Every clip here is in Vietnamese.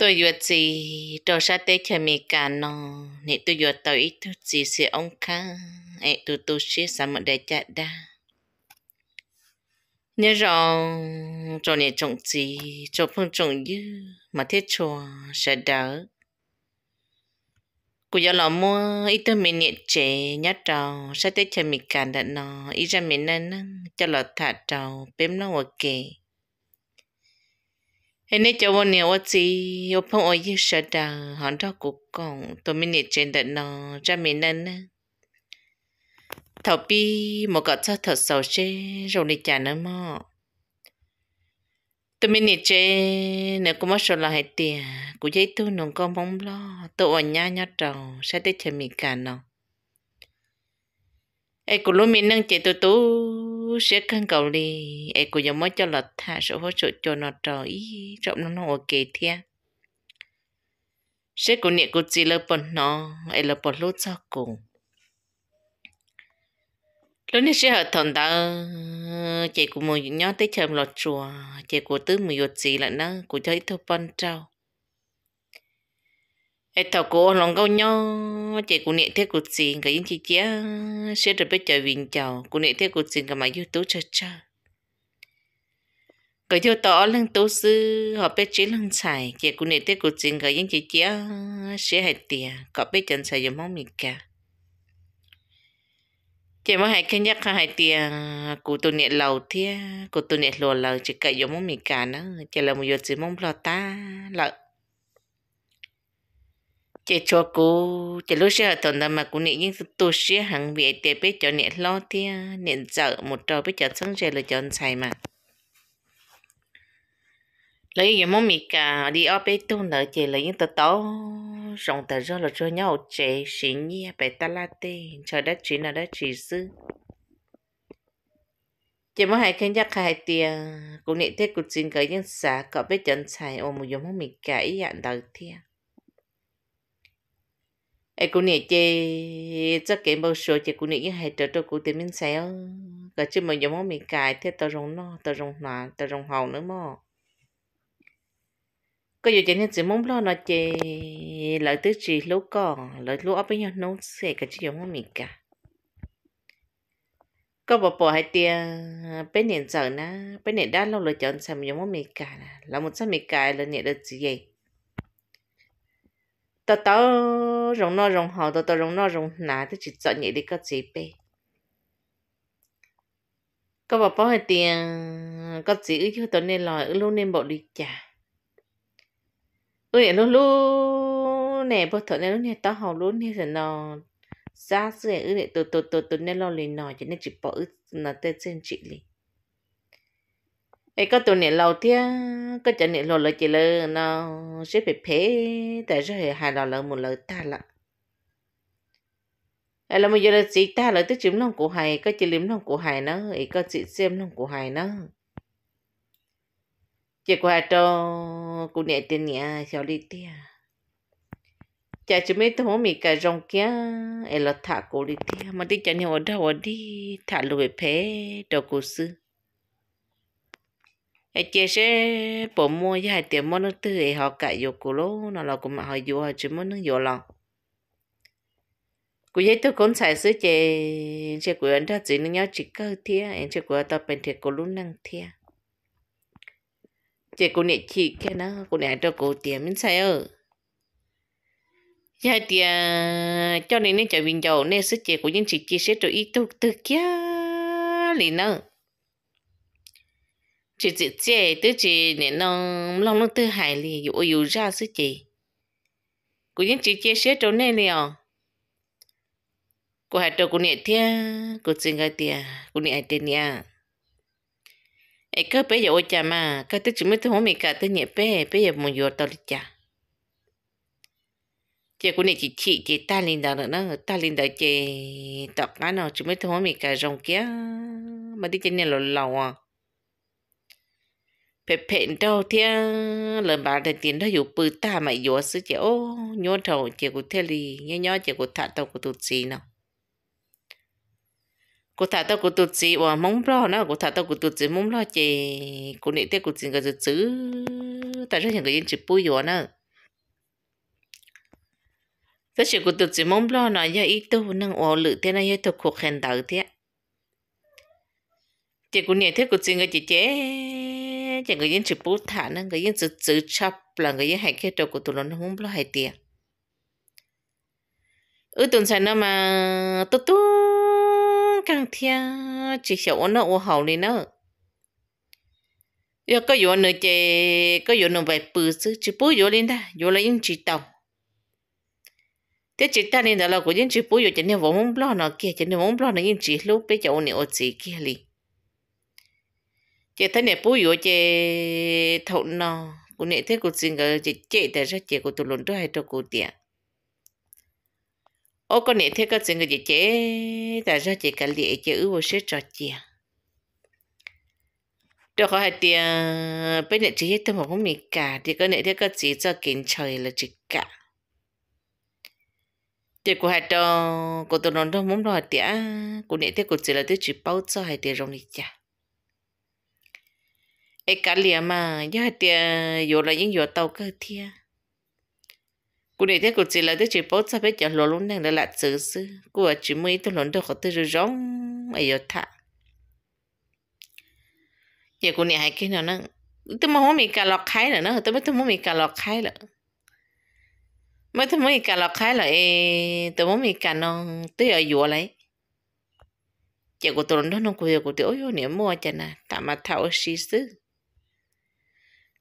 tôi vừa gì đồ sa tế chè mì cả nó nè tôi vừa tàu ít thứ gì sẽ ông khá ấy tôi tôi sẽ sắm một đại cha đa nhớ rồi cho nè trồng gì cho phương trồng dư mà thế cho sẽ đỡ cô giờ là mua ít thứ mình nhẹ chế nhớ trầu sa tế chè mì cả đã nó ít ra mình nên cho lọt thả trầu bếm nó ok hôm nay cho bọn nhau gì, yêu phong ở dưới sợ đà hắn đó cũng còn tôi mình nhận trên đất nó ra mình nên thầu bi một cái cho thật sầu chứ rồi đi trả nữa mà tôi mình nhận trên nếu có mất số là hết tiền của giấy tôi nó có mong lo tôi ở nhà nhà trầu sẽ tới chơi mình cả nó ai cũng lúc mình đang chạy tôi tôi sẽ cần cầu đi ai cũng giống mới cho lật thả số hỗ trợ cho nó trời trọng nó nó ok thia à? sẽ cũng niệm cũng chỉ là bọn nó ai là bọn lốt cho cùng lúc này sẽ hợp thằng ta chị cũng muốn nhớ tới chầm lọt chùa chị cũng tứ mười một gì lại nó cũng thấy thôi bọn trâu ai thầu cô lòng câu nhau chạy cũng niệm thế cuộc gì cái yên chị chia sẽ được biết trời vinh chào cũng niệm thế cuộc gì cả mà yêu tú chờ chờ cái yêu tỏ lưng tú sư họ biết chỉ lưng xài chạy cũng niệm thế cuộc gì cái yên chị chia sẽ hại tiền có biết chân xài dùng mong mình cả chạy mới hại khen nhắc hại tiền cụ tôi niệm lầu thế cụ tôi niệm lùa lầu chỉ cậy dùng mong mình cả nữa chạy là một giờ chỉ mong lo ta lợi chị cho cô chị lúc xưa tuần đâm mà cũng niệm những tu sĩ hàng việt để biết cho niệm lo thì niệm sợ một trò biết cho sân chơi là chọn xài mà lấy những món mì cà đi ở bên tu nợ chị lấy những tờ táo rồng tờ rơ là cho nhau chị xí nhi bé ta la tê cho đất chỉ là đất chỉ sư chị muốn hai khen giác hai tiền cũng niệm thế cũng xin cái những xã có biết chọn xài ôm một giống món mì cà ý dạng đầu tiên ai cũng nè chê chắc cái bao số chê cũng nè những hai trò trò cũng tìm mình sao cái chứ mà giống mình cài thế tao rong nó tao rong nọ tao rong hầu nữa mà có giờ chẳng chỉ muốn lo nó chê lợi tức chỉ lúc còn lợi lúc ở bên nhau nó xe cái chứ giống mình cả có bà bà hai tia bên nền trời na bên nền đã lâu lựa chọn xem giống mình cả là một sao mình cài là nè được gì vậy tao tao rồng no rồng hò tao tao rồng no rồng nà tao chỉ chọn nhảy đi có gì bé có bà bó hay tiền có gì ư chứ tao nên lòi ư luôn nên bỏ đi chả ơi luôn luôn nè bó thở nên luôn nè tao hò luôn nè rồi nó xa xưa ư để tụt tụt tụt tụt nên lo liền nòi cho nên chỉ bỏ ư nó tên trên chị liền ấy có tụi này lâu thế có chân này lâu lợi chỉ lơ nó sẽ bị phế tại sao hai lò lợ một lợ ta lạ ấy là một giờ là chỉ ta lợ tới chiếm lòng của hài có chỉ liếm lòng của hài nó ấy có chỉ xem lòng của hài nó chỉ qua cho cụ nhẹ tiền nhà xào đi tia chả chỉ mấy thằng mì cái rong kia ấy là thả cụ đi tia mà đi chân nhiều ở đâu ở đi thả lùi phế đầu cô sư ai chế sẽ bỏ mua cho hai tiền mua nước tư họ cả vô cổ lô nó là cũng mà họ vô họ chỉ mua nước vô lòng cú giấy tôi cũng xài sứ chè chè của anh ta chỉ nên nhau chỉ cơ thia anh chè của ta bên thiệt của lúc năng thia chè của nè chị cái nó của nè tôi cô tiền mình xài ở giờ thì cho nên nên chạy bình dầu nên sứ chè của những chị chia sẻ cho ý tôi từ kia liền nữa chị chị chị tứ chị nè nông long long tư hải lì dụ dụ ra sư chị cô những chị chia sẻ chỗ này liền cô hạt trâu cô nè thia cô xin cái tia cô nè tên nha ai bây giờ dụ cha mà cái tứ chị mới thấy hôm nay cả tứ nhẹ bé bây giờ muốn dụ tao lịch cha chị của nè chị chị chị ta linh đạo nữa ta linh đạo chị tập cái nào chị mới thấy hôm nay cả rong kia mà đi chân nè lầu lầu à เป็ดเป็ดโตเที่ยเลยบาดตีนได้อยู่ปืนตาไม่อยู่ซื้อเจ้าโอ้ยนเท่าเจ้ากูเทลีเงี้ยเจ้ากูถัดเท่ากูตุ๊ดซีเนาะกูถัดเท่ากูตุ๊ดซีว่ามึงรอเนาะกูถัดเท่ากูตุ๊ดซีมึงรอเจ้กูนี่เตี้ยกูจริงก็จะซื้อแต่เรื่องก็ยังจีบปุ้ยอยู่เนาะ tất nhiên cũng tự mong lo nó giờ ít tu năng ổ lự thế này tôi cuộc hẹn đầu thế chỉ cũng nhớ thế cũng xin cái chị chế nên người dân chỉ bút thả nên người dân chỉ giữ chấp là người dân hay kết đầu của tụi nó không lo hãy tiền ở tuần sai nữa mà tu tu căng thia chỉ hiểu ôn nó ô hậu này nữa, giờ có vô nữa chè có vô nữa vài bự chứ chỉ bút vô lên đó, vô là yên chỉ tàu thế chỉ ta nên đó là của dân chỉ bút vô chỉ nên vốn không lo nó kia chỉ nên vốn lo nó yên chỉ lúc bây giờ ôn này chỉ kia liền chị thấy nè bố yếu chị thấu nó cô nè thấy cô xin cái chị chị để ra chị cô tụi lún tôi hay cho cô tiền ô con nè thấy cái xin cái chị chị để ra chị cái lệ chị ưu vô sẽ cho chị cho họ hay tiền bên này chỉ hết tâm hồn mình cả thì cái này thấy cái chị cho kiến trời là chị cả thì cô hay cho cô tụi lún tôi muốn hai tiền cô nè thấy cô chị là tôi chị bao cho hai tiền rồi đi chả ai cả liền mà giờ thì giờ là những giờ tàu cơ thia cô này thấy cô chỉ là thế chỉ bớt sao biết giờ lo luôn đang là lạt sứ sứ cô ở chỉ mới tôi lớn được họ tôi rồi rong ai giờ thà giờ cô này hay cái nào nó tôi mà không bị cả lọt khai nữa tôi mới tôi muốn bị cả lọt khai nữa mới tôi muốn bị cả lọt khai là tôi muốn bị cả nó tôi ở giờ lấy giờ cô tôi lớn đó nó cô giờ cô tôi ôi ôi niệm mua chả nè tạm mà thảo xí sứ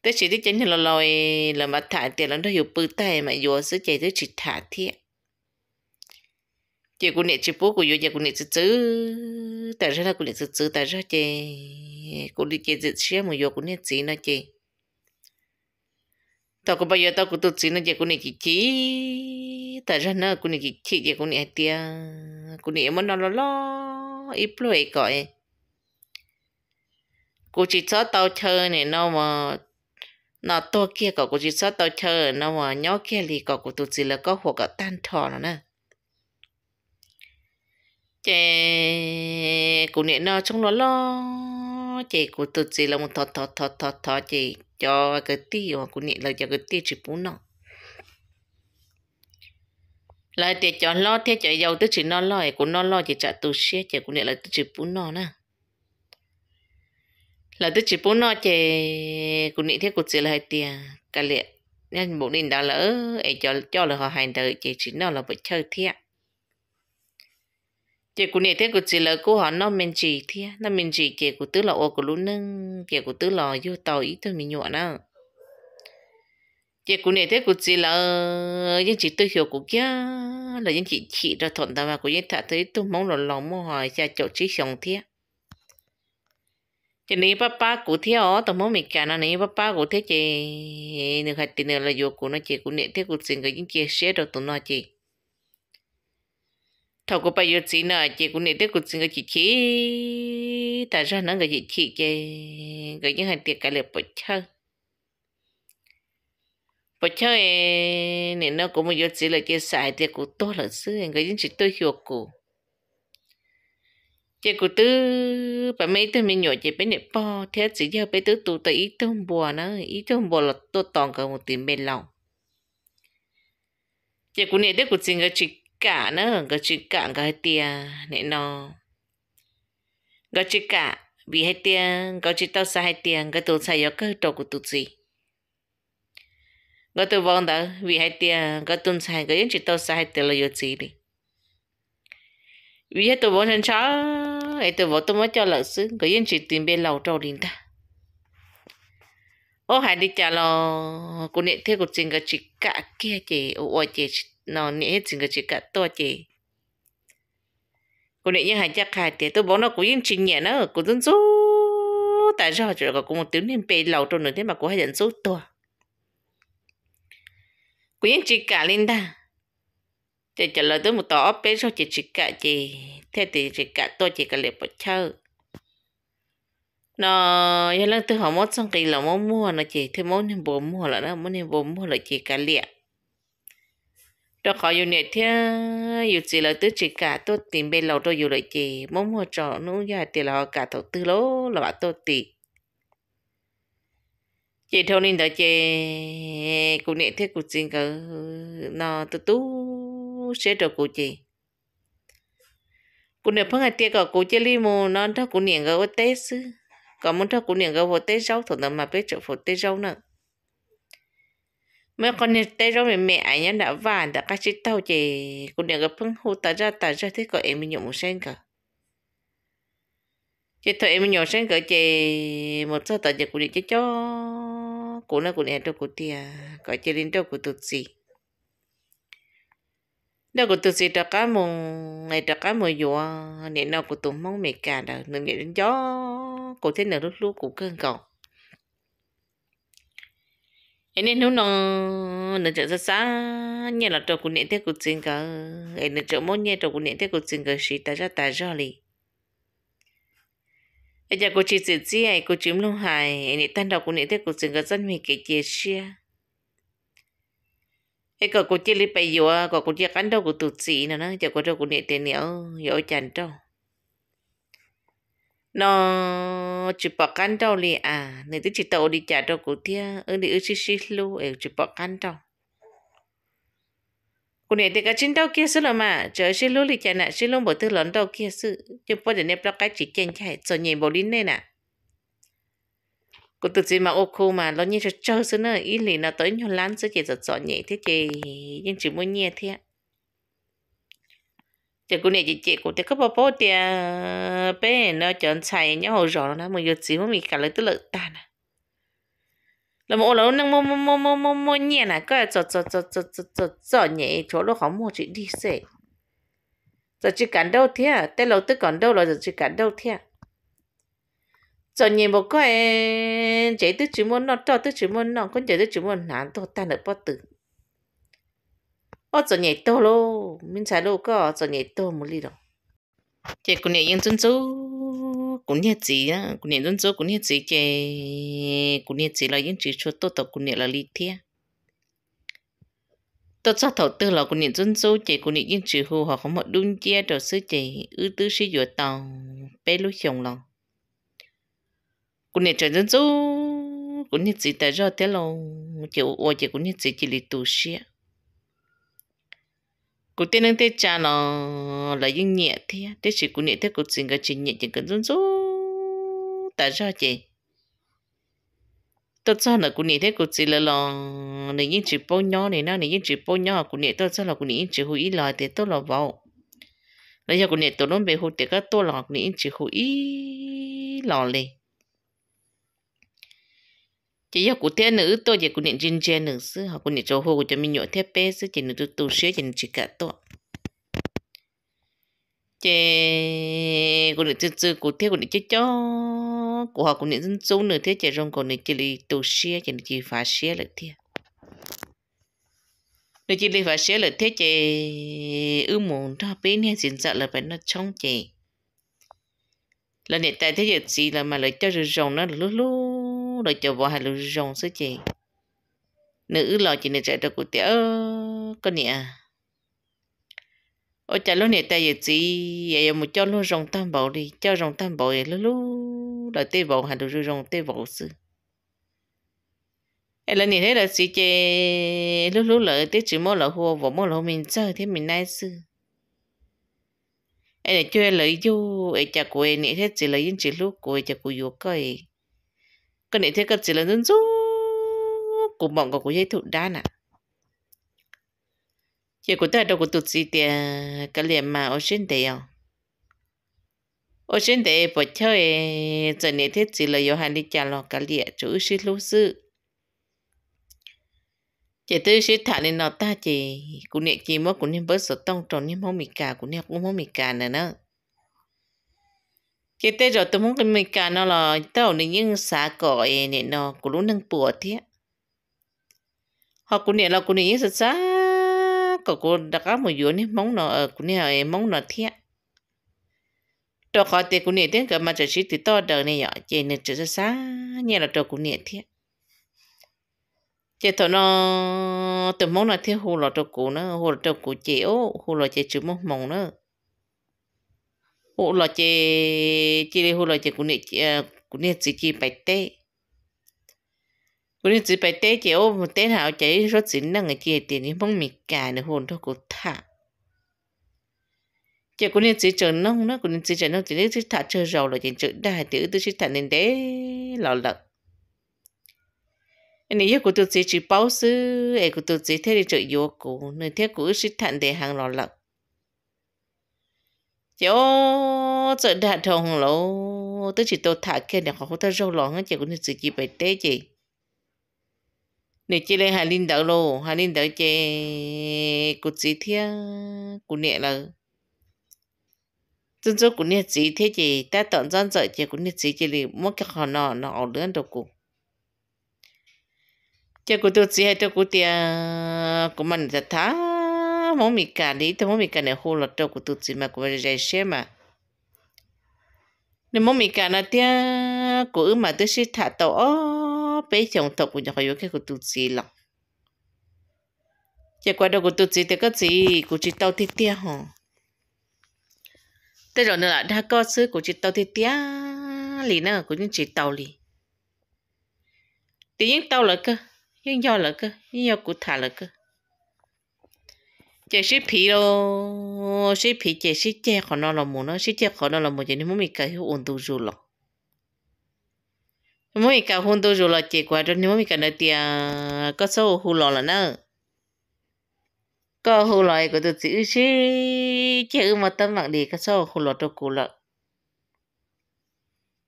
tới chỉ tới chính là lòi là mà thả tiền là nó hiểu bự tay mà vừa sẽ chạy tới chỉ thả thiệt chị cũng nè chị bố của chị cũng nè chị chứ tại ra là cũng nè chị chứ tại ra chị cũng đi chơi chị xem mà vừa cũng nè chị nó chị tao cũng bao giờ tao cũng tụt chị nó chị cũng nè chị chị tại ra nó cũng nè chị chị chị cũng nè tia cũng nè mà nó lo lo ít lo ấy cõi cô chỉ cho tao chơi này nó mà nó to kia cậu cũng chỉ sợ tao chờ nó mà nhỏ kia thì cậu cũng tụt chỉ là có hồ cả tan thò nó nè chị cô nè nó trong nó lo chị cô tụt chỉ là một thọ thọ thọ thọ thọ chị cho cái tí mà cô nè là cho cái tí chỉ bún nó lại để cho lo thế chạy giàu tức chỉ nó lo cũng nó lo chỉ trả tu xe chị cô nè là tức chỉ bún nó nè là tôi chỉ muốn nói chè cũng nghĩ thế cuộc sự là hai tiền cả liệt nên bộ đình đã lỡ để cho cho là họ hành đời chỉ chỉ nó là bởi chơi thiệt chị cũng nghĩ thế cuộc sự là cô họ nó mình chỉ thiệt nó mình chỉ chị của tứ là ô của lũ nâng chị của tứ là vô tàu ý tôi mình nhọ nữa chị cũng nghĩ thế cuộc sự là nhưng chị tôi hiểu của kia là những chị chị ra thuận tâm mà của những thà thấy tôi mong là lòng mua hỏi cha chỗ trí sống thiệt chị ní papa cụ thế ó tao muốn mẹ cả nó ní papa cụ thế chị nửa hạt tiền là vô cụ nó chị cụ niệm thế cụ xin cái những chị sẽ được tụi nó chị thầu cụ bây giờ chị nè chị cụ niệm thế cụ xin cái chị chị tại ra nó cái chị chị chị cái những hạt tiền cái là bớt chơi bớt chơi nên nó cũng một giờ chị là chị xài thì cụ tốt là xưa cái những chị tôi hiểu cụ chị cụ tư bà mấy tôi mình nhỏ chị bên này po thế chị giờ bên tôi tụ tới ít tôm bùa nó ít tôm bùa là tôi toàn cả một tiền bên lòng chị cụ này đấy cụ chị cái chỉ cả nó người chỉ cả cái tia này nó cái chỉ cả vì hai tia cái chỉ tao sai hai tia cái tôi sai yếu cái trâu của tôi gì cái tôi vong đó vì hai tia cái tôi sai cái chỉ tao sai hai tia là yếu gì đi vì tôi bỏ chân chó ấy tôi bỏ tôi mới cho lợn xứ có yên chỉ tìm bên lầu trâu đình ta ô hai đi trả lo cô nệ thế của chính cái chỉ cả kia chị ô ô chị nó nệ hết chính cái chỉ cả to chị cô nệ như hai chắc hai thì tôi bỏ nó cũng yên chỉ nhẹ nó cũng dân số tại sao chỉ có một tiếng niệm bên lầu trâu nữa thế mà cô hay dân số to cũng yên chỉ cả lên ta chị trả lời tới một tỏ ốp bé sau chị chỉ cả chị thế thì chị cả tôi chị cả liệp bỏ chơi nó giờ lần thứ họ mốt xong kỳ là mốt mua nó chị thêm mốt nên bố mua là nó mốt nên bố mua là chị cả liệp đó khỏi dù nè thế dù chỉ là tới chị cả tôi tìm bên lầu tôi dù lại chị mốt mua trọ nó giờ thì là cả thầu tư lố là bạn tôi tìm chị thâu nên đó chị cũng nè thế cũng chính cái nó tôi tú mu sẽ cho cô chị cô nè phong hạt tiệc cô chị li mu nó thắc cô niệm gấu tế sư còn muốn thắc cô niệm gấu tế rau thổ nằm mà biết chỗ phổ tế rau nữa mấy con nè tế rau mẹ mẹ anh nhá đã vàng đã các chết tao chị cô niệm gấu phong hô ta ra ta ra thế có em mình nhậu một sen cả chị thôi em nhỏ sáng cả chị một số tờ giờ của niệm cho cho của nè của niệm đâu của tiền cỡ chị linh đâu của tụt gì nó cũng tôi sẽ đặt cá mù ngày đặt cá mù dùa nên nó cũng tụi mong mẹ cả đời nên mẹ đến gió cũng thế nào lúc lúc cũng cơn cầu anh nên nó nó chợ rất xa như là trò của nện thế của chính cả anh nên chợ món nhẹ trò của nện thế của chính cả thì ta ra ta ra đi anh giờ cô chỉ chỉ chỉ anh cô chìm luôn hài anh nên tan đầu của nện thế của chính cả dân mình cái chia sẻ cái cậu cô chia lấy bây giờ cậu cô chia cắn đâu của tụt xì nữa nó giờ có đâu của nệ tiền nhiều dỗ chăn đâu nó chụp bọc cắn đâu liền à nên tức chỉ tàu đi trả đâu của thia ở đi ở xí xí lu ở chỉ bỏ cắn đâu à, cô nệ tiền cái chín đâu kia xí là mà chờ xí lu đi trả nè xí lu bỏ thứ lớn đâu kia xí chứ bao giờ nè bao cái chỉ chen chạy cho nhìn bỏ đi nè nè cô tự chỉ mà ô khô mà nó như cho chơi xứ nữa ý lì nó tới nhau lắm xứ chỉ giật giọt nhẹ thế chị nhưng chỉ muốn nhẹ thế chị cô này chị chị cô thấy có bao bao thì bé nó chọn xài nhau hồ rõ nó mà giờ chỉ mới mình cả lấy tức lợi ta nè là một lâu năng mô mô mô mô mô mô nhẹ này, cái giọt giọt giọt giọt giọt giọt giọt nhẹ chỗ nó không mua chị đi xe giờ chỉ cản đâu thế à tên lâu tức còn đâu rồi giờ chỉ cản đâu thế à cho nhiều một cái chế tư chữ muốn nó cho tư chữ muốn nó con chế tư chữ muốn nản to ta được bao tử ô cho nhiều to lô mình xài lô có cho nhiều to một ly đó chế cũng nhiều yên chân chú cũng nhiều gì á cũng nhiều chân chú cũng nhiều gì chế cũng nhiều gì là yên chỉ cho to tập cũng nhiều là ly thia tôi cho thầu tư là cũng nhiều chân chú chế cũng nhiều yên chỉ hồ họ không một đun chia đồ sứ chế ư tư sứ dừa tàu bé lúa chồng lòng cũng nè trời dân dấu cũng nè chỉ tại do thế là chỉ ô chỉ cũng nè chỉ chỉ lì tu sĩ cũng tên năng tên cha nó là những nhẹ thế thế chỉ cũng nhẹ thế cũng chỉ cái chỉ nhẹ chỉ cần dân dấu tại do chị tôi cho là cũng nhẹ thế cũng chỉ là là này những chỉ bao nhỏ này nào, này những chỉ bao nhỏ cũng nhẹ tôi cho là cũng nhẹ chỉ hủy lại thì tôi là vào lấy cho cũng nhẹ tôi nó bị hụt thì các tôi là cũng nhẹ chỉ hủy lò lên chỉ có của thế nữ tôi chỉ của những riêng riêng nữ sư họ của nhận chỗ hồ của cho mình nhổ thế bé sư chỉ nữ tu tu sửa chỉ chỉ cả tôi chỉ của những sư sư của thế của những cho của họ của nhận dân số nữ thế chỉ rong của những chỉ li tu sửa chỉ chỉ phá sửa lại thế nữ chỉ li phá sửa lại thế chỉ ưu muốn cho bên này xin sợ là phải nó trong chỉ là hiện tại thế gì là mà lại cho rừng nó lúc lúc rồi cho bỏ hai lũ rồng sứ chị nữ lo chị này chạy cho cụ tía con nhỉ ô chả lúc này ta giờ chị vậy một cho luôn rồng tam bảo đi cho rồng tam bảo vậy lúc lúc đợi tê bảo hai lũ rồng tê bảo sư em lần này thấy là chị chị lúc lúc lợi tết chỉ mỗi lợi hùa và mỗi lợi mình chơi thế mình nai sư em này chơi lợi du em chạy của em này thế chỉ lợi những chỉ lúc của chạy chả của vô coi cần để thế cật chỉ là dân du cùng bọn của cô dây thụ đan ạ, chỉ của ta đâu có tụt gì tiền cái liền mà ở trên đấy à ở trên đấy bỏ chơi giờ này thế chỉ là yêu hành đi chả lọ cái liền chủ sĩ lú sư chỉ tư sĩ thả lên nó ta chỉ cũng niệm chỉ mới cũng niệm bớt sợ tông tròn niệm không mì cả cũng niệm cũng không mì cả nữa nữa cái tết rồi tôi muốn cái mình cả nó là tao này những xã cỏ này nó cũng luôn đang bùa thế họ cũng này là cũng này những xã cỏ cô đã có một yếu này mong nó ở cũng này mong nó thế tôi khó thì cũng này tiếng cái mà chỉ chỉ từ to đời này rồi chỉ nên chỉ xã nhà là tôi cũng này thế chỉ thôi nó từ mong nó thế hồ là tôi cũng nó hồ là tôi cũng chịu hồ là chỉ chịu mong mong nữa hộ lo chè chè đây hộ lo chè cũng nè cũng nè chỉ chỉ bài tê cũng nè chỉ bài tê chè ô một tê nào chè rất chỉ năng cái chè tiền thì mong mì cả nữa hồn thôi cũng thả chè cũng nè chỉ chờ nông nó cũng nè chỉ chờ nông chỉ nè chỉ thả chờ giàu, là chỉ chờ đại tiểu tôi chỉ thả nên đế lò lợn anh ấy của tôi chỉ chỉ bao sư, ấy của tôi chỉ thế để chợ yếu cổ, nên thế của sĩ thản để hàng lò lợn chỗ chỗ đã thong lỗ tới chỉ tôi thả kia để họ có thể rau lỏng chị cũng chỉ chỉ phải tế chị nếu chị lên hà linh đảo lô hà linh đảo chị cũng chỉ thế cũng nhẹ là chân chỗ cũng nhẹ chỉ thế chị ta tận dân dạy chị cũng nhẹ chỉ chị lì mất cái họ nọ nọ ở lưỡn đâu cụ chị cũng tôi chỉ hay tôi cũng tiền của mình thật thà mo mi ka ni te mo mi ka ne ho lo to ku tu tsi ma ku re she ma ne mo mi ka na tia ku u mà te shi tha to o pe chong to ku ja ho yo ke ku tu tsi lo che qua đâu ku tu tsi te ka tsi ku chi tao ti tia ho te rồi nữa là đã có sư của chị tao thì tia lì nữa của những chị tao lì thì những tao là cơ những do là cơ những do của thả là cơ chế sĩ phí lo sĩ phí chế sĩ che khó nó là mù nó sĩ che khó nó là mù chị nên mình cái ổn tu rồi lo mỗi cả hôn tu rồi là chị qua cho nên mỗi cả nơi tiếc, có số hù lò là nữa có hù lò của tôi chữ sĩ chị mà tâm mạng đi có số hù lò cho cụ lợ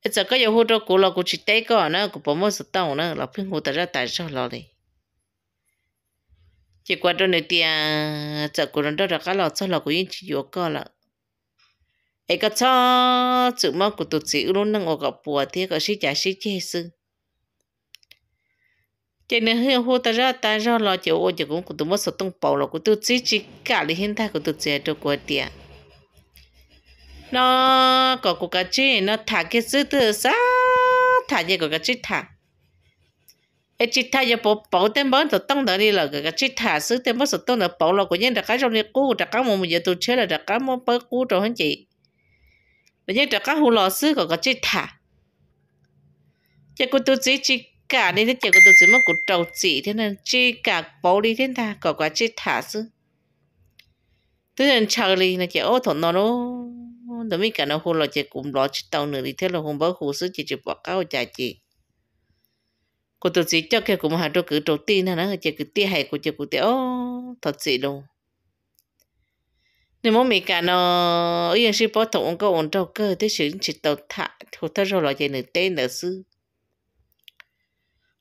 giờ có nhiều hù cho cô lợ cũng chỉ tây có nữa của bố mẹ sụt tàu nữa là phim hù ta ra tại sao lò đi chỉ qua đó này tiền chợ của nó đó là lọ cho lọ của yên chỉ yếu cơ là ấy cái cho chữ mà của tổ chức luôn năng ở gặp bùa thì có sĩ trả sĩ chế sư chỉ nên hứa hô ta ra ta ra lọ chỉ ô chỉ cũng của tổ mất số tung bầu lọ của tổ chức chỉ cả lý hiện tại của tụt chỉ cho của tiền nó có của cái chi nó thả cái chữ từ xa thả gì của cái chữ thả cái chít thay giờ bỏ bỏ tên bón tụt tông đó đi là cái chít thả sứ tên bớn tụt tông đó bỏ là của nhân đặc cá trong này cú đặc cá một mình giờ tụt chơi là đặc cá một bớn cú rồi hơn chị bây giờ đặc cá hồ lò sứ của cái chít thả chỉ có tụt chỉ chỉ cả nên chỉ có cô tụt chỉ mất của trầu chỉ thế nên chỉ cả bỏ đi thế ta có cái chít thả sứ tôi nhận chờ đi là chỉ ô thằng nó nó đó mấy cả nó hồ lò chỉ cũng lò chít tàu nữa đi thế là không bớn hồ sứ chỉ chụp bỏ cá ở chị cô tôi chỉ cho cái cũng hà đô cứ đầu tiên là nó chỉ cứ tia hay của chỉ cứ tia ô thật sự luôn nếu mà mình cả nó ở yên sĩ bảo thủ ông có ổn đâu cơ thế sự chỉ tàu thả thủ thơ rồi là chỉ nửa tên nửa sư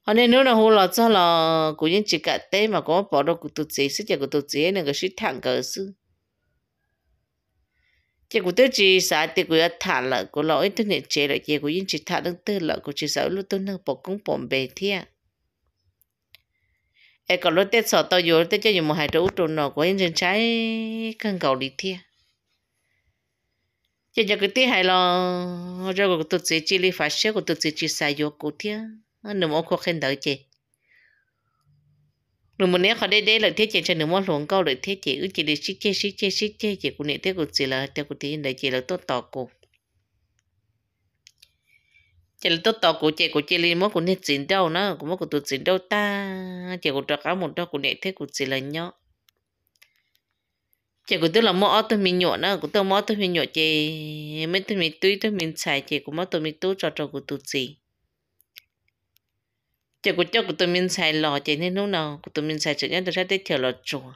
hôm nay nếu là hồ là cho là cũng những chỉ cả tên mà có bỏ đâu của tôi chỉ sức chỉ của tôi chỉ là cái sự thẳng cỡ sư chỉ có tôi chỉ sa thì cụ thả lợ cụ lỗi tôi nè chế rồi chỉ có yên chỉ thả đứng tư lợ cụ chỉ sợ lúc tôi nâng bộ cũng bổn bề thia e còn lúc tết sợ tao vô tết cho nhiều một hai trụ trụ nọ của yên trên trái cần cầu đi thia chỉ cho cái tí hai lo cho cụ tôi chỉ chỉ lý phát sẽ cụ tôi chỉ chỉ sa vô cụ thia nó nằm ở khu khen đợi chị rồi một nếu họ đây đây là thế chị cho nếu muốn luồng câu là thế chị ước chị để xích chê xích chê xích chê chị cũng nên thế cũng chị là theo cũng tiền đấy chị là tốt tỏ cô chị là tốt tỏ của chị của chị lên mất của nên chín đâu nó của mất của tụi chín đâu ta chị của trò cá một đâu của nên thế cũng chị là nhó chị của tôi là mỏ tôi mình nhọ nó của tôi mỏ tôi mình nhọ chị mấy tôi mình túi tôi mình xài chị của mỏ tôi mình túi cho cho của tụi chị chỉ có cho của tụi mình xài lò chỉ nên lúc nào của tụi mình xài chuyện đó sẽ để chờ lò chùa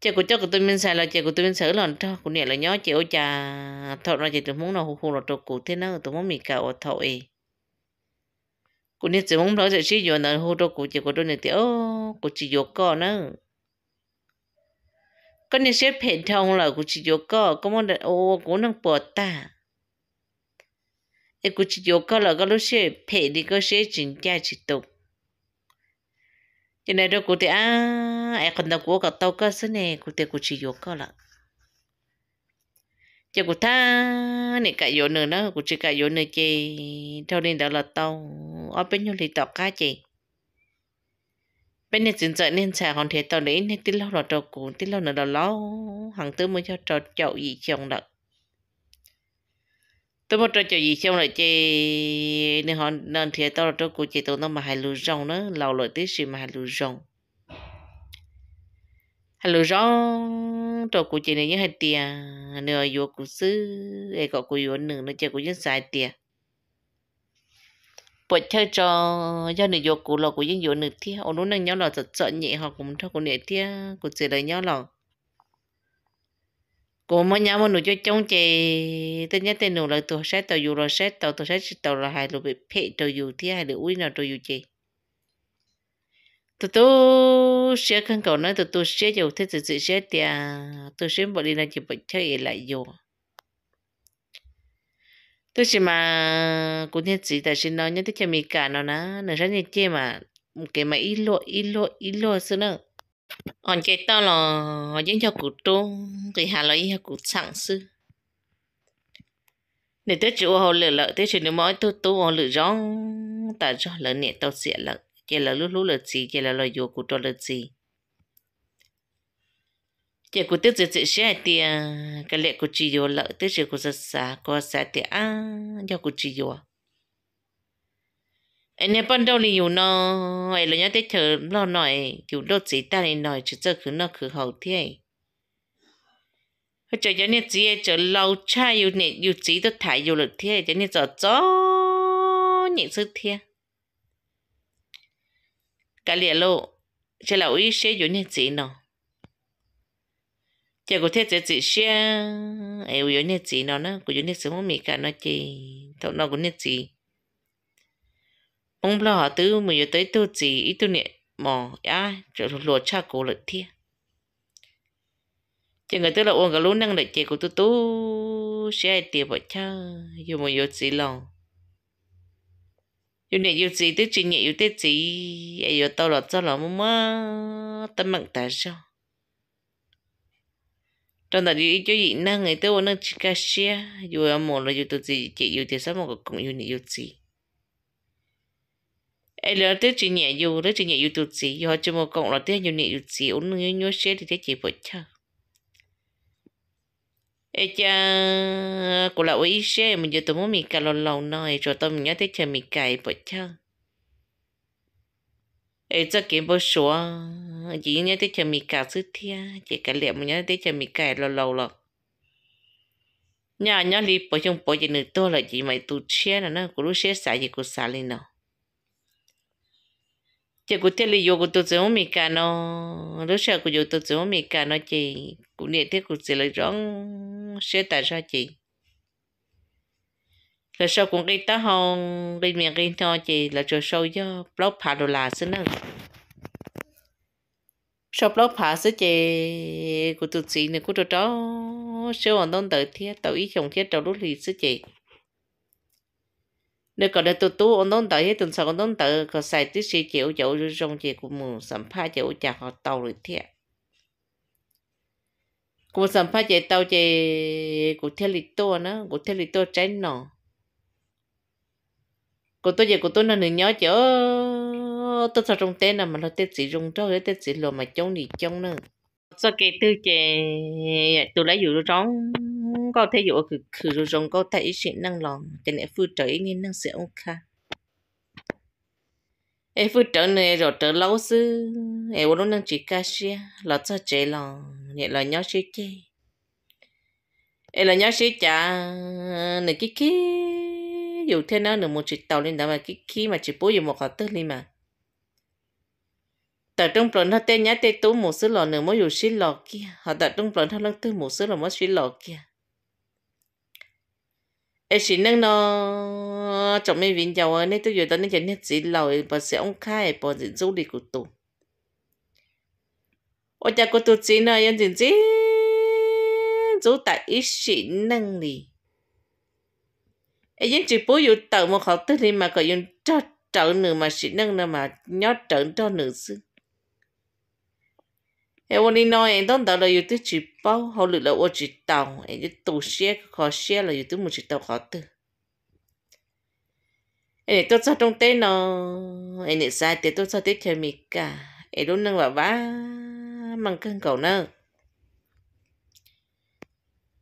chỉ của cho của tụi mình xài lò chỉ của tụi mình sửa lò cho của nè là nhó chỉ ô trà thọ rồi chỉ tôi muốn nào hù hù lò trộn cụ thế nào tôi muốn mì cào thọ ấy của nè tụi muốn đó sẽ sử dụng nào hù trộn cụ chỉ của tôi nè thì ô của chỉ dụng co nữa con nè sẽ phê thông là của chỉ dụng co có món ô của năng bỏ ta thì cũng chỉ yêu cầu là cái lúc xe phải đi cái xe chính gia chỉ tục cho nên đó cũng thì à ai còn đâu cũng gặp tàu cơ số này cũng thì cũng chỉ yêu cầu là cho cũng tha này cả yêu nữa đó cũng chỉ cả yêu nữa chị thâu nên đó là tàu ở bên nhau thì tàu cá chị bên này chính giờ nên xài hoàn thiện tàu đấy nên tin lâu rồi đâu cũng tin lâu nữa đâu lâu hàng tư mới cho trò chậu gì chồng đợt tôi muốn chơi gì xong lại chơi nên họ nên thì tao là tôi cũng chỉ tao nó mà hay lù rong nữa lâu rồi tí gì mà hay lù rong hay lù rong tôi cũng chị này như hay tiền nửa vừa cũng xứ để có cũng vừa nửa nó chơi cũng những xài tiền bởi chơi cho do nửa vừa cũng là cũng những vừa nửa tia ông nó nâng nhau là sợ nhẹ họ cũng cho cũng nhẹ tia cũng chỉ là nhau là cô mới nhau mà nụ cho trông chè tên nhất tên nụ là tôi sát tàu dù là sát tàu tôi sát tàu là hai lụ bị phê tàu dù thì hai lụ uy nào tàu dù chè tôi tôi sẽ không cầu nói tôi tôi sẽ dầu thế tự sự sẽ tiệt tôi sẽ bỏ đi là chỉ bỏ chơi lại dù tôi chỉ mà cũng như chỉ tại xin nói nhất thiết cho mình cả nó nè nó ra như chê mà cái mà ít lộ ít lộ ít lộ xưa nữa on cái đó là dân cho cụ tu, thì hà lấy cho cụ sẵn sư để tới chỗ họ lửa lợi tới chỗ nếu mỗi tu tu họ lửa gió ta cho lỡ nè tao xịa lợi, chỉ là lúc lúc lợi gì chỉ là lời vô cụ trô lợi gì chỉ cụ tiếp dự dự sẽ thì cái lệ cụ chỉ vô lợ tới chỗ cụ rất xa có xa thì à do cụ chỉ vô anh em bọn đâu liu nó ấy là nhớ tới chờ lo nổi kiểu đốt gì ta này nổi chứ giờ cứ nó cứ hậu thế họ chờ cho nên chỉ chờ lâu cha yêu nè yêu chỉ tôi thải yêu lực thế cho nên giờ gió những sự thế cả liền lộ chỉ là ý sẽ yêu nên chỉ nó chỉ có thể chỉ chỉ sẽ yêu yêu nên chỉ nó nó có yêu nên sự muốn mì cả nó chỉ thọ nó cũng nên chỉ ông lo họ tư mà giờ tới tôi gì ít tôi nhẹ mò á rồi lùa cha cổ lại thia chỉ người tôi là ông cả lú năng lại chỉ của tôi tú sẽ tiệp vợ cha dù mà giờ gì lòng dù nhẹ dù gì tôi chỉ nhẹ dù tết gì ai giờ tao là cho là mà mà tâm mạng tại sao trong đó dù cho gì năng người tôi vẫn năng chỉ cả xe dù mà là dù tôi gì chỉ dù thì sao mà cũng dù nhẹ dù gì ai lỡ tới chị nhẹ dù lỡ chị nhẹ dù tụt gì họ cho một cộng là tới dù nhẹ dù gì ổn nhớ nhớ xe thì thế chỉ phải chờ ai cha của lão ấy xe mình giờ tôi muốn mì cà lò lò nói cho tôi mình nhớ tới chờ mì cày phải chờ ai cho kiếm bao số chỉ nhớ tới chờ mì cà sứ thia chỉ cả liệu nhớ tới chờ mì cày lò lâu lò nhà nhớ li bỏ chung bỏ chỉ nửa to là chỉ mày tụt xe là nó cũng lúc xe xài gì cũng xài lên nào chị cũng thế là yoga của tôi giống mình cả nó lúc sau của yoga tôi giống mình cả nó chị cũng niệm thế cuộc sẽ là rõ sẽ tại sao chị là sau cũng cái tá hông cái miệng cái thò chị là cho sau cho blog phá đồ là xin nữa sau blog phá sẽ chị của tôi chị này của tôi đó sẽ còn đông tới thiết tao ý chồng thiết tao lúc thì sẽ chị nếu có được tu tu ông đón hết tuần sau ông đón tới có xài tí sĩ chịu chịu rong chỉ của mù sắm pha chịu chả họ tàu rồi thiệt cũng sắm pha chạy tàu chịu của thiệt lì to nữa của thiệt lì to trái nọ của tôi chịu của tôi nó nhớ chớ tôi sao trong tên là mà nó tết sĩ rong cho cái tết sĩ lò mà chống đi chống nữa sao cái tư chạy tôi lấy dụ rong ông có thể dụ cứ cứ dùng rồng có thể sĩ năng lòng cho nên phụ trợ nên năng sự ông kha em phụ trợ này rồi trợ lâu sư em muốn năng chỉ ca sĩ là cho chế lòng nhẹ là nhớ sĩ chế em là nhớ sĩ cha nửa cái cái dù thế nào nửa một chỉ tàu lên đó mà cái khi mà chỉ bố dùng một họ tức đi mà tại trong phần nó tên nhá tên tú một số lò nửa mới dùng xí lò kia họ tại trong phần nó lăng tư một số lò mới xí lò kia ai xin nâng nó cho mấy viên dầu ở tôi vừa đó nên chẳng nhất gì lâu bà sẽ ông khai bà sẽ du đi của tôi ở nhà của tôi chỉ nói yên chính chỉ du tại ý xin nâng đi ai yên chỉ bố yêu tàu một học tức thì mà có yên cho trợ nữ mà xin nâng nữa mà nhớ trợ cho nữ xưa là là là chỉ chỉ chỉ chỉ họ 哎，我你那哎，当到了有的举报，好了了我知道，哎，就多些考些了，有的没知道好的。哎，tôi sao trong tên nó, ai nè sai thì tôi sao tiếp theo mình cả, ai luôn năng là vá, mang cân cầu nữa.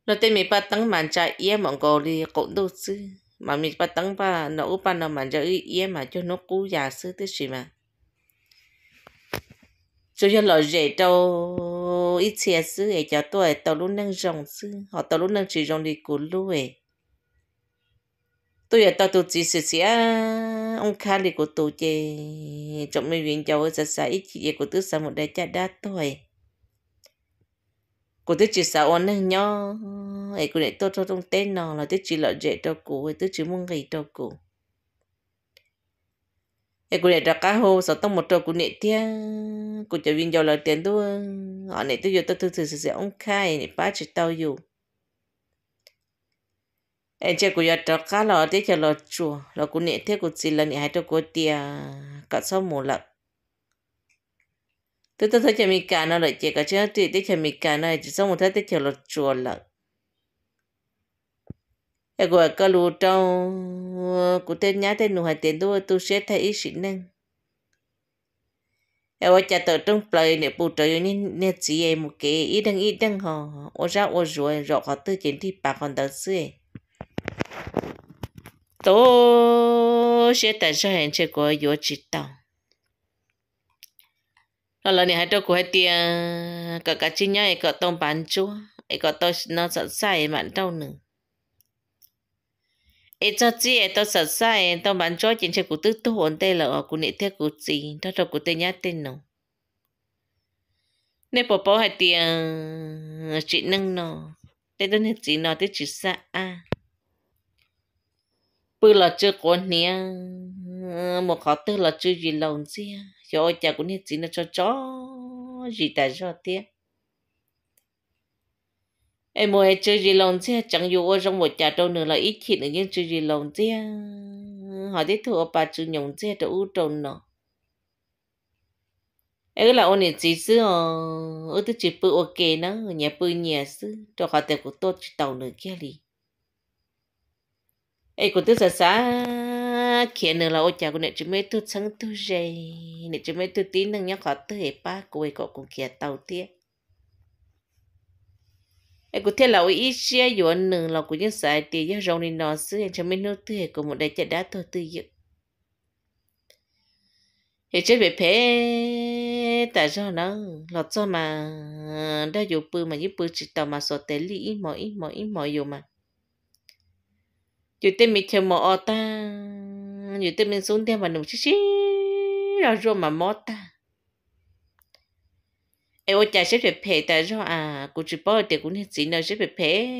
Nó tên mình bắt tăng màn chạy yếm mong cầu đi cũng đâu chứ, mà mình bắt tăng ba nó úp ban nó màn chạy yếm mà cho nó cú già sư tới gì mà cho cho lò rẻ đâu ít xe xứ ấy cho tôi tàu lúc năng rồng xứ họ tàu lúc năng chỉ rồng đi cố lũ ấy tôi ở tàu tôi chỉ sửa xe ông khai đi của tôi chơi trong mấy viên cháu giờ xã ít chị của tôi xã một đại cha đa tôi của tôi chỉ xã ổn năng nhau ấy của để tôi trong tên nào là tôi chỉ lò rẻ đâu cố tôi chỉ muốn gây đâu cố cái cụ này ra cá hô sợ tông một trâu cô này tia cô cho viên giàu lời tiền đua họ này tôi vô tôi thử thử thử ông khai này ba chỉ tao dụ em chơi cụ giờ ra cá lò thế cho lò chùa lò cô này thế cô chỉ là này hai trâu cụ tia cả sau một lần tôi tôi thấy chả mi cả nó lại chơi cả chơi tôi thấy chả mi cả nó chỉ sau một thế thế cho lò chùa lợn e go ka lu tau ku te nya te nu ha te du tu se ta i shi nang e wa cha to tung plai ne pu to ni ne chi e mu ke i dang i dang ho o ja o jo e ro ka tu chen ti pa kon da se to se ta ja hen che ko yo chi ta lo lo ni ha to ku ha ti ka ka chi nya e ka tong pan chu e ka to na sa sai e man tau nang เอจอจีเอตอสัตไซเอตอมันจอจินเชกูตึกตุหนเตลอกูเนเทกูจีทอทอกูเตญาเตนงเนปอปอให้เตียงจินึงนอเตตนจีนอเตจิสะอาปืลอจือโกนเนียหมอขอตึลอจือยีลงเสียยอจากูเนจีนอจอจอจีแต่จอเตีย em mua chơi gì lòng chứ chẳng dù ở trong một trà đâu nữa là ít khi nữa nhưng chơi gì lòng chứ họ thấy thua bà chơi nhộng chứ đâu u trồng nó ấy là ôn này chỉ xứ ờ ở tôi chỉ bự ok nó nhà bự nhà xứ cho họ tiền của tốt chỉ tàu nữa kia đi ấy của tôi sợ sợ khi nữa là ôn nhà của này chỉ mấy tôi sáng tôi dậy này chỉ mấy tôi tin năng nhắc họ tới hệ ba cô ấy có cùng kia tàu tiếc ai cũng thế là ôi ít xe yo nừng là cũng những sai thì yo rong nên nó xứ anh cho mình nó tư hệ cũng một đại chả đá thôi tư dự hệ chết về phê tại do nó lọt cho mà đã dụ bự mà như bự chỉ tàu mà sợ té li ít mỏi ít mỏi ít mỏi yo mà dù tên mình theo mỏ ta dù tên mình xuống theo mà nụ chí chí rồi rồi mà mỏ ta em ôi cha sẽ phải phê ta cho à cô chỉ bảo để cũng hết gì nữa sẽ phải phê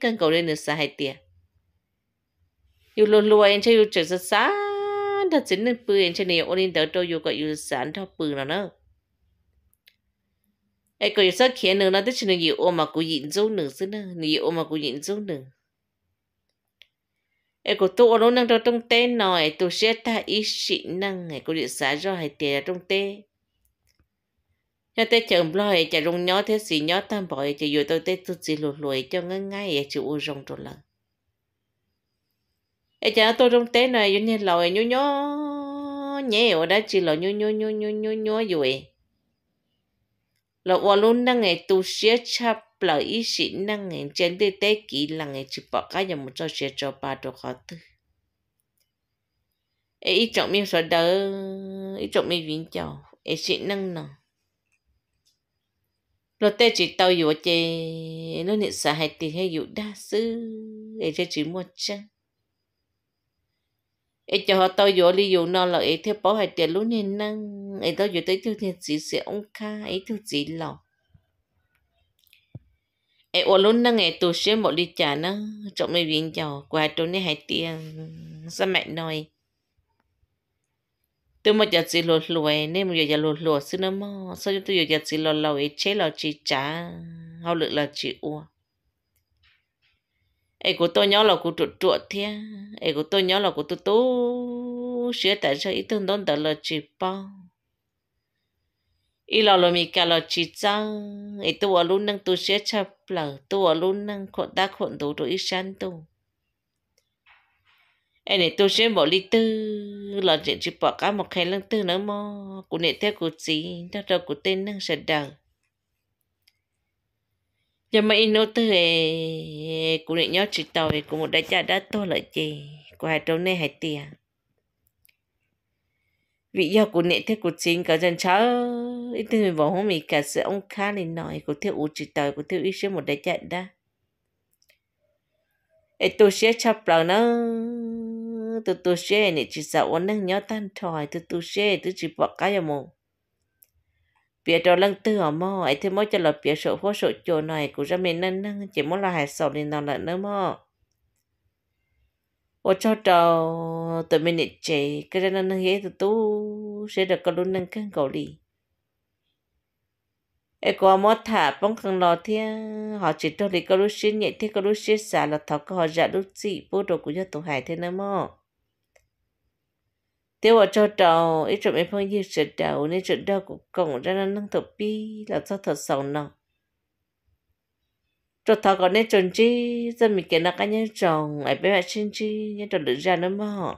cần cầu lên được sao hay tiệt yêu luôn luôn anh chơi yêu chơi rất xa thật chính nên bự anh chơi này ôn lên đỡ đâu yêu có yêu sẵn thao bự nào nữa ai có yêu sao kia nữa nó tức chỉ nên yêu ôm mà cô nhịn dấu nữa xin nữa yêu ôm mà cô nhịn dấu nữa ai có tu nó năng trong trong tên nồi tu sẽ ta ý xịn năng ai có điện xả cho hay tiệt trong tên nhà tế chồng lo hệ chả rong nhó thế gì nhó tam bội chả dù tôi tế tu chỉ lùi lùi cho ngay ngay chịu u rong rồi lần ấy chả tôi rong tế này như nhiên lòi nhú nhó nhẹ ở đó chỉ lòi nhú nhú nhú nhú nhú nhú rồi lò luôn năng ngày tu sửa chắp lợi ý sĩ năng ngày trên tê tế kỹ là ngày chỉ bỏ cái nhà một cho sửa cho ba đồ khó tư ấy trọng miếng sợ đỡ ấy trọng miếng viên chào ấy sĩ năng nào lo tê chỉ tao yếu chê nó nị xã hay tì hay yếu đa sư ấy cho chỉ mua chăng ấy cho họ tao yếu li yếu nó là ấy theo bảo hay tiền lúc nên năng ấy tao yếu tới tiêu thiệt chỉ sẽ ông kha ấy tiêu chỉ lò ấy ô lúc năng ấy tu sĩ một ly trả nó trong mấy viên giàu qua trốn này hai tiền sao mẹ nói tôi mà giờ chỉ lột lùi nên mà giờ lột lùi xin nó mò sao chúng tôi giờ chỉ lột lùi chế lột chỉ trả hậu lực là chỉ uo ấy của tôi nhớ là của trụ trụ thế ấy của tôi nhớ là của tôi tú sửa tại sao ít thương đón đỡ là chỉ bao ít lo lo mi cả là chỉ trăng ấy tôi ở luôn năng tôi sửa chập lở tôi ở luôn năng khổn ta khổn đủ rồi ít san tôi em này tôi sẽ bỏ đi tư là chuyện chỉ bỏ cả một khay lăng tư nữa mà của này theo cụ gì đó đâu cụ tên nâng sẽ đờ giờ mà in nô tư ấy cụ này nhớ chỉ tàu ấy của một đại gia đã to lợi gì của hai trâu này hai tiền vì do của này theo cụ gì cả dân cháu ít thì mình bỏ hôm mình cả sự ông khá lên nói của theo u chỉ tàu của theo ý sẽ một đại gia đã ấy tôi sẽ chấp lòng nó tu tu xe nè chỉ sợ ổn nâng nhớ tan thoi tu tu xe tu chỉ bỏ cái à mù bịa trò lăng tư ở mò ấy thế mỗi cho là bịa sổ phố sổ chỗ này cũng ra mình nâng nâng chỉ muốn là hạt sổ nên nó là nữa mò ô cho trò tụi mình nè chị cái ra nâng nâng hết tu tu sẽ được có luôn nâng cân cầu đi ấy qua mò thả bóng cần lò thế họ chỉ cho đi có lúc xin nhẹ thế có lúc xin xả là thọ có họ dạ lúc gì bố đồ của nhà tổ hải thế nữa mò tiêu ở cho đầu ít trộm em phong như chỗ đầu nên trộm đầu cũng cổng ra nó nâng thổ bi là cho thật sầu nọ chỗ thọ còn nên trồn chi dân mình kiến là cá nhân trồng ai bé mẹ sinh chi nhân trộm được ra nữa mà